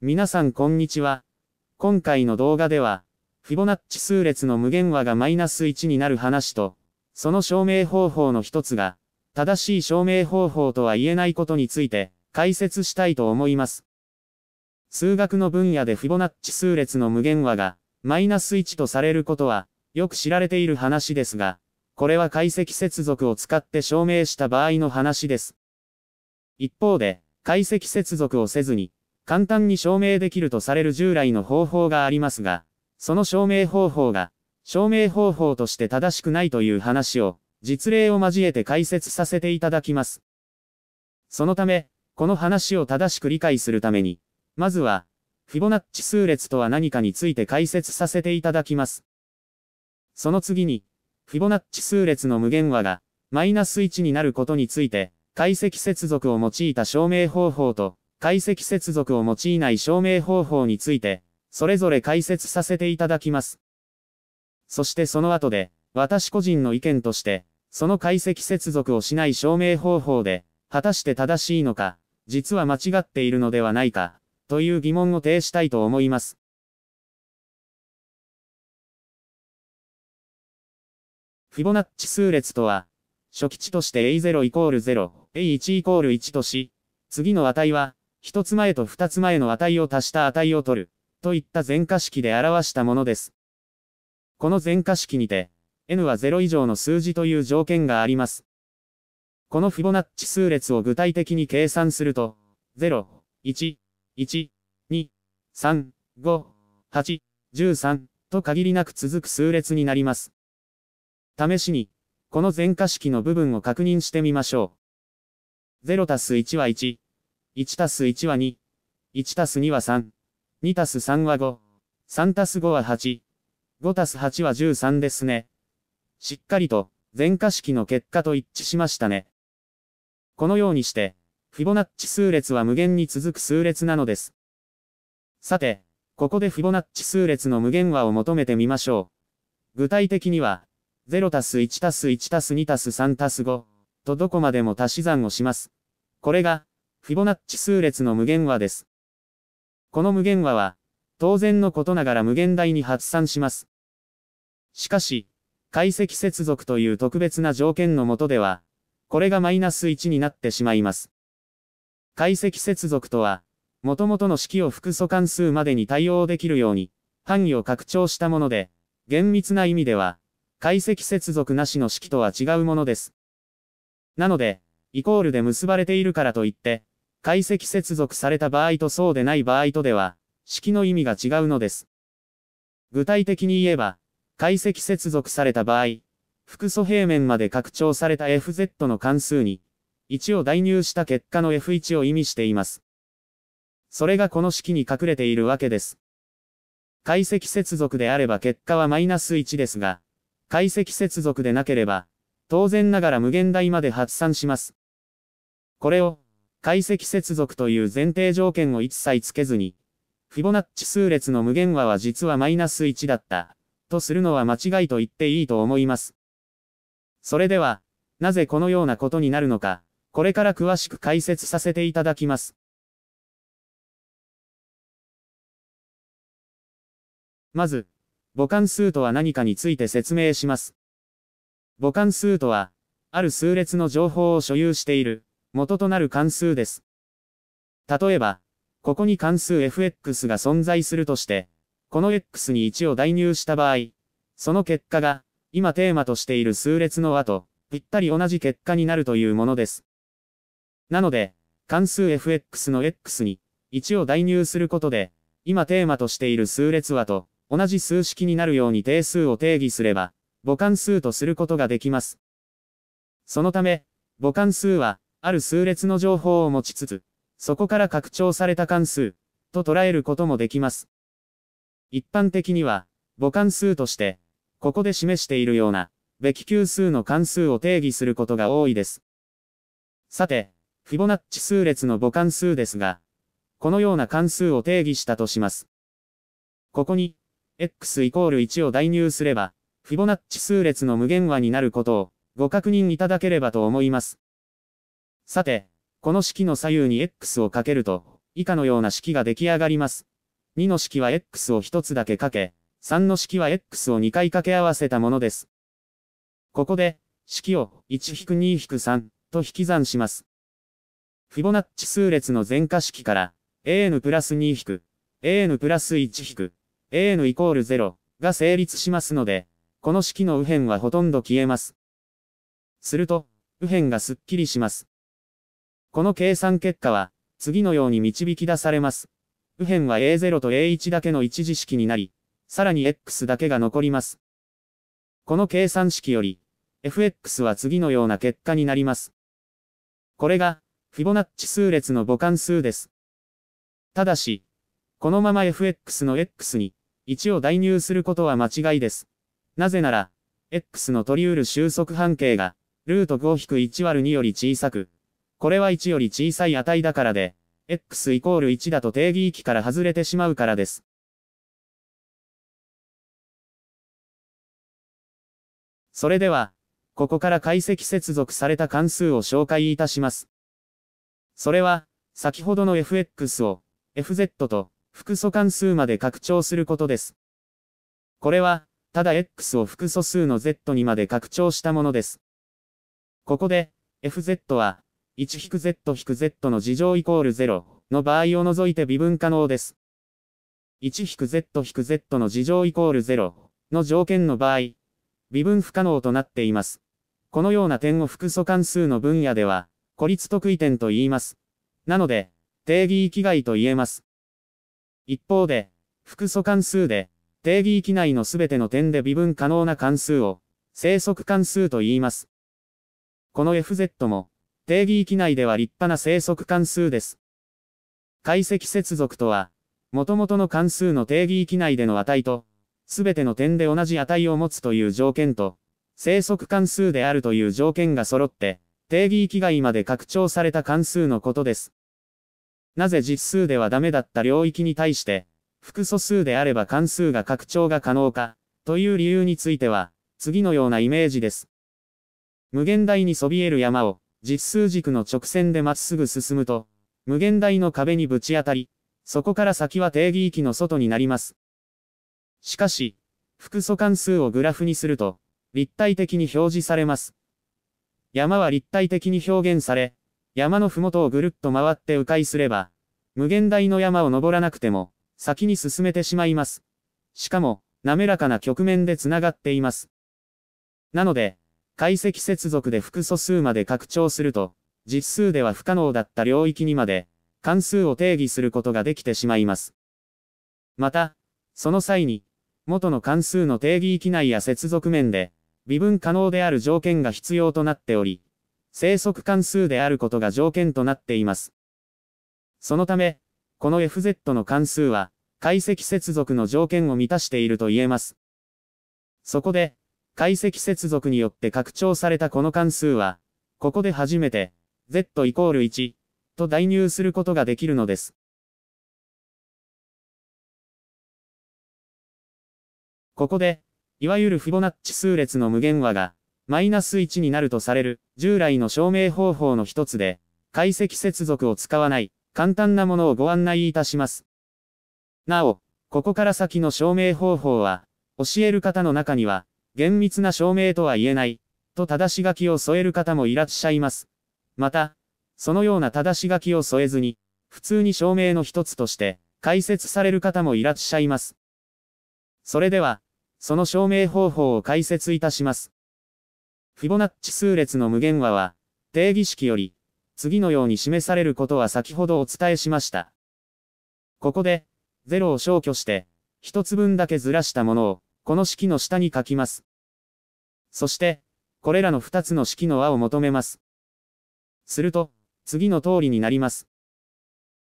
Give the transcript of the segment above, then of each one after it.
皆さんこんにちは。今回の動画では、フィボナッチ数列の無限和がマイナス1になる話と、その証明方法の一つが、正しい証明方法とは言えないことについて、解説したいと思います。数学の分野でフィボナッチ数列の無限和が、マイナス1とされることは、よく知られている話ですが、これは解析接続を使って証明した場合の話です。一方で、解析接続をせずに、簡単に証明できるとされる従来の方法がありますが、その証明方法が、証明方法として正しくないという話を、実例を交えて解説させていただきます。そのため、この話を正しく理解するために、まずは、フィボナッチ数列とは何かについて解説させていただきます。その次に、フィボナッチ数列の無限和が、マイナス1になることについて、解析接続を用いた証明方法と、解析接続を用いない証明方法について、それぞれ解説させていただきます。そしてその後で、私個人の意見として、その解析接続をしない証明方法で、果たして正しいのか、実は間違っているのではないか、という疑問を呈したいと思います。フィボナッチ数列とは、初期値として A0 イコール0、A1 イコール1とし、次の値は、一つ前と二つ前の値を足した値を取る、といった全化式で表したものです。この全化式にて、n は0以上の数字という条件があります。このフィボナッチ数列を具体的に計算すると、0、1、1、2、3、5、8、13と限りなく続く数列になります。試しに、この全化式の部分を確認してみましょう。0たす1は1、1たす1は2。1たす2は3。2たす3は5。3たす5は8。5たす8は13ですね。しっかりと、全化式の結果と一致しましたね。このようにして、フィボナッチ数列は無限に続く数列なのです。さて、ここでフィボナッチ数列の無限和を求めてみましょう。具体的には、0たす1たす1たす2たす3たす5とどこまでも足し算をします。これが、フィボナッチ数列の無限和です。この無限和は、当然のことながら無限大に発散します。しかし、解析接続という特別な条件のもとでは、これがマイナス1になってしまいます。解析接続とは、元々の式を複素関数までに対応できるように、範囲を拡張したもので、厳密な意味では、解析接続なしの式とは違うものです。なので、イコールで結ばれているからといって、解析接続された場合とそうでない場合とでは、式の意味が違うのです。具体的に言えば、解析接続された場合、複素平面まで拡張された fz の関数に、1を代入した結果の f1 を意味しています。それがこの式に隠れているわけです。解析接続であれば結果はマイナス1ですが、解析接続でなければ、当然ながら無限大まで発散します。これを、解析接続という前提条件を一切つけずに、フィボナッチ数列の無限和は実はマイナス1だった、とするのは間違いと言っていいと思います。それでは、なぜこのようなことになるのか、これから詳しく解説させていただきます。まず、母関数とは何かについて説明します。母関数とは、ある数列の情報を所有している、元となる関数です。例えば、ここに関数 fx が存在するとして、この x に1を代入した場合、その結果が、今テーマとしている数列の和と、ぴったり同じ結果になるというものです。なので、関数 fx の x に1を代入することで、今テーマとしている数列和と同じ数式になるように定数を定義すれば、母関数とすることができます。そのため、母関数は、ある数列の情報を持ちつつ、そこから拡張された関数、と捉えることもできます。一般的には、母関数として、ここで示しているような、べき級数の関数を定義することが多いです。さて、フィボナッチ数列の母関数ですが、このような関数を定義したとします。ここに、x イコール1を代入すれば、フィボナッチ数列の無限和になることをご確認いただければと思います。さて、この式の左右に x をかけると、以下のような式が出来上がります。2の式は x を1つだけかけ、3の式は x を2回掛け合わせたものです。ここで、式を1-2-3と引き算します。フィボナッチ数列の全化式から、an プラス2引く、an プラス1引く、an イコール0が成立しますので、この式の右辺はほとんど消えます。すると、右辺がすっきりします。この計算結果は、次のように導き出されます。右辺は A0 と A1 だけの一次式になり、さらに X だけが残ります。この計算式より、fx は次のような結果になります。これが、フィボナッチ数列の母関数です。ただし、このまま fx の x に、1を代入することは間違いです。なぜなら、x の取り得る収束半径が、ルート 5-1÷2 より小さく、これは1より小さい値だからで、x イコール1だと定義域から外れてしまうからです。それでは、ここから解析接続された関数を紹介いたします。それは、先ほどの fx を、fz と、複素関数まで拡張することです。これは、ただ x を複素数の z にまで拡張したものです。ここで、fz は、1-Z-Z の事乗イコール0の場合を除いて微分可能です。1-Z-Z の事乗イコール0の条件の場合、微分不可能となっています。このような点を複素関数の分野では、孤立得意点と言います。なので、定義域外と言えます。一方で、複素関数で、定義域内のすべての点で微分可能な関数を、生息関数と言います。この fz も、定義域内では立派な生息関数です。解析接続とは、元々の関数の定義域内での値と、すべての点で同じ値を持つという条件と、生息関数であるという条件が揃って、定義域外まで拡張された関数のことです。なぜ実数ではダメだった領域に対して、複素数であれば関数が拡張が可能か、という理由については、次のようなイメージです。無限大にそびえる山を、実数軸の直線でまっすぐ進むと、無限大の壁にぶち当たり、そこから先は定義域の外になります。しかし、複素関数をグラフにすると、立体的に表示されます。山は立体的に表現され、山の麓をぐるっと回って迂回すれば、無限大の山を登らなくても、先に進めてしまいます。しかも、滑らかな局面で繋がっています。なので、解析接続で複素数まで拡張すると、実数では不可能だった領域にまで、関数を定義することができてしまいます。また、その際に、元の関数の定義域内や接続面で、微分可能である条件が必要となっており、生息関数であることが条件となっています。そのため、この fz の関数は、解析接続の条件を満たしていると言えます。そこで、解析接続によって拡張されたこの関数は、ここで初めて、z イコール1と代入することができるのです。ここで、いわゆるフィボナッチ数列の無限和が、マイナス1になるとされる、従来の証明方法の一つで、解析接続を使わない、簡単なものをご案内いたします。なお、ここから先の証明方法は、教える方の中には、厳密な証明とは言えない、と正し書きを添える方もいらっしゃいます。また、そのような正し書きを添えずに、普通に証明の一つとして、解説される方もいらっしゃいます。それでは、その証明方法を解説いたします。フィボナッチ数列の無限和は、定義式より、次のように示されることは先ほどお伝えしました。ここで、0を消去して、1つ分だけずらしたものを、この式の下に書きます。そして、これらの2つの式の和を求めます。すると、次の通りになります。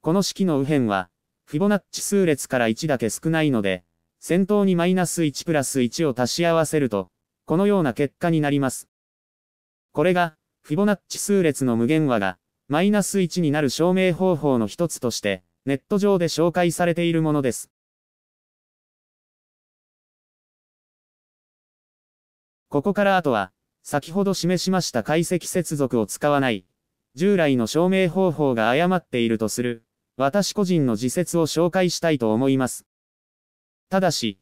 この式の右辺は、フィボナッチ数列から1だけ少ないので、先頭にマイナス1プラス1を足し合わせると、このような結果になります。これが、フィボナッチ数列の無限和が、マイナス1になる証明方法の一つとして、ネット上で紹介されているものです。ここからあとは、先ほど示しました解析接続を使わない、従来の証明方法が誤っているとする、私個人の自説を紹介したいと思います。ただし、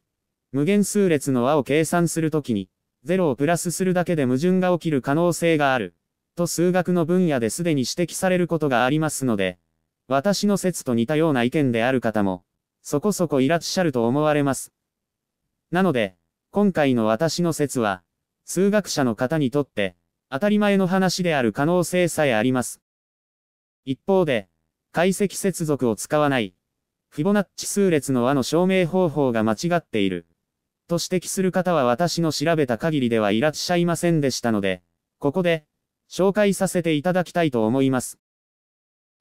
無限数列の和を計算するときに、0をプラスするだけで矛盾が起きる可能性がある、と数学の分野ですでに指摘されることがありますので、私の説と似たような意見である方も、そこそこいらっしゃると思われます。なので、今回の私の説は、数学者の方にとって、当たり前の話である可能性さえあります。一方で、解析接続を使わない、フィボナッチ数列の和の証明方法が間違っている、と指摘する方は私の調べた限りではいらっしゃいませんでしたので、ここで、紹介させていただきたいと思います。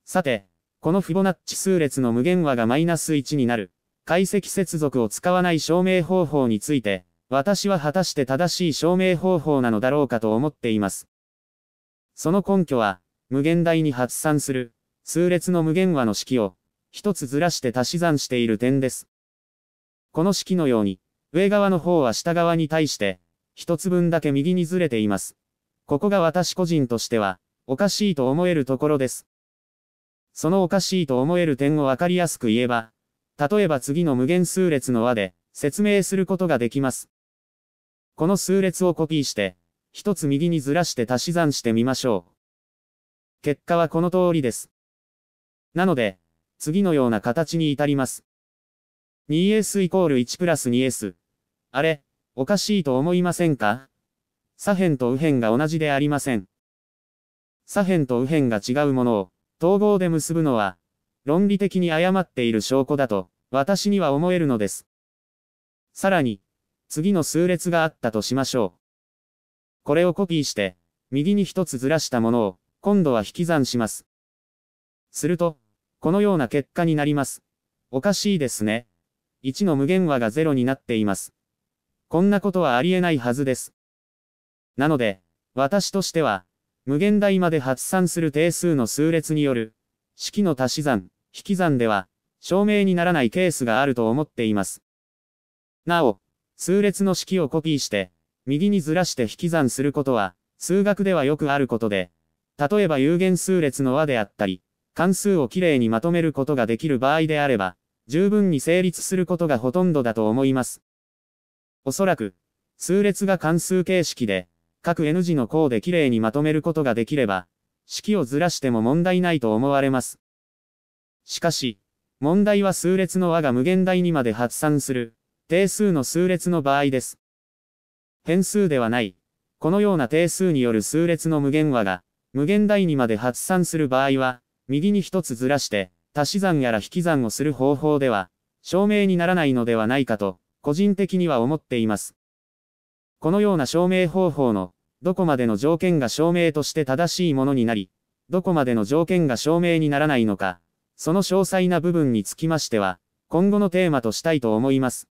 さて、このフィボナッチ数列の無限和がマイナス1になる、解析接続を使わない証明方法について、私は果たして正しい証明方法なのだろうかと思っています。その根拠は、無限大に発散する、数列の無限和の式を、一つずらして足し算している点です。この式のように、上側の方は下側に対して、一つ分だけ右にずれています。ここが私個人としては、おかしいと思えるところです。そのおかしいと思える点をわかりやすく言えば、例えば次の無限数列の和で、説明することができます。この数列をコピーして、一つ右にずらして足し算してみましょう。結果はこの通りです。なので、次のような形に至ります。2s イコール1プラス 2s。あれ、おかしいと思いませんか左辺と右辺が同じでありません。左辺と右辺が違うものを統合で結ぶのは、論理的に誤っている証拠だと、私には思えるのです。さらに、次の数列があったとしましょう。これをコピーして、右に一つずらしたものを、今度は引き算します。すると、このような結果になります。おかしいですね。1の無限和が0になっています。こんなことはありえないはずです。なので、私としては、無限大まで発散する定数の数列による、式の足し算、引き算では、証明にならないケースがあると思っています。なお、数列の式をコピーして、右にずらして引き算することは、数学ではよくあることで、例えば有限数列の和であったり、関数をきれいにまとめることができる場合であれば、十分に成立することがほとんどだと思います。おそらく、数列が関数形式で、各 N 字の項できれいにまとめることができれば、式をずらしても問題ないと思われます。しかし、問題は数列の和が無限大にまで発散する、定数の数列の場合です。変数ではない。このような定数による数列の無限和が、無限大にまで発散する場合は、右に一つずらして、足し算やら引き算をする方法では、証明にならないのではないかと、個人的には思っています。このような証明方法の、どこまでの条件が証明として正しいものになり、どこまでの条件が証明にならないのか、その詳細な部分につきましては、今後のテーマとしたいと思います。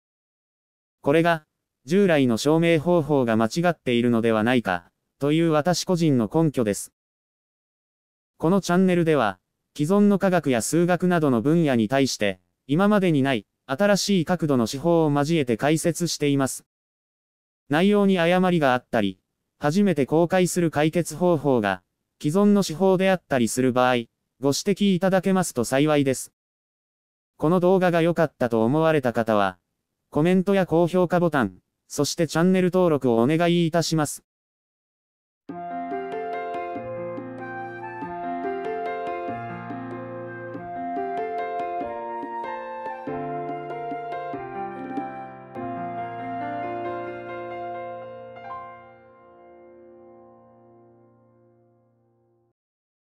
これが、従来の証明方法が間違っているのではないか、という私個人の根拠です。このチャンネルでは、既存の科学や数学などの分野に対して、今までにない、新しい角度の手法を交えて解説しています。内容に誤りがあったり、初めて公開する解決方法が、既存の手法であったりする場合、ご指摘いただけますと幸いです。この動画が良かったと思われた方は、コメントや高評価ボタン、そしてチャンネル登録をお願いいたします。